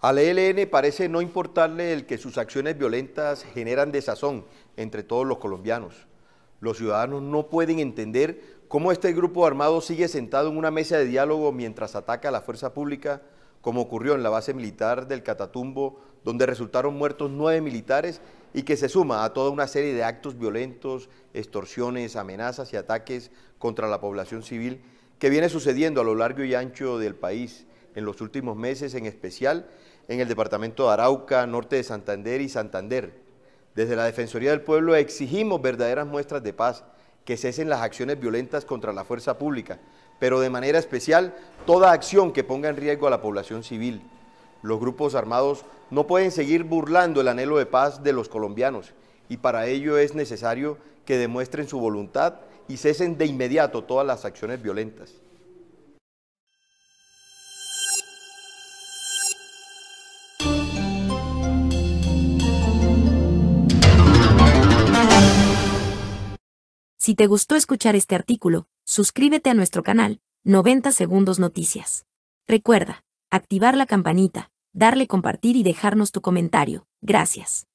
Al ELN parece no importarle el que sus acciones violentas generan desazón entre todos los colombianos. Los ciudadanos no pueden entender cómo este grupo armado sigue sentado en una mesa de diálogo mientras ataca a la fuerza pública, como ocurrió en la base militar del Catatumbo, donde resultaron muertos nueve militares y que se suma a toda una serie de actos violentos, extorsiones, amenazas y ataques contra la población civil que viene sucediendo a lo largo y ancho del país en los últimos meses, en especial en el departamento de Arauca, norte de Santander y Santander. Desde la Defensoría del Pueblo exigimos verdaderas muestras de paz, que cesen las acciones violentas contra la fuerza pública, pero de manera especial toda acción que ponga en riesgo a la población civil. Los grupos armados no pueden seguir burlando el anhelo de paz de los colombianos y para ello es necesario que demuestren su voluntad y cesen de inmediato todas las acciones violentas. Si te gustó escuchar este artículo, suscríbete a nuestro canal, 90 Segundos Noticias. Recuerda, activar la campanita, darle compartir y dejarnos tu comentario. Gracias.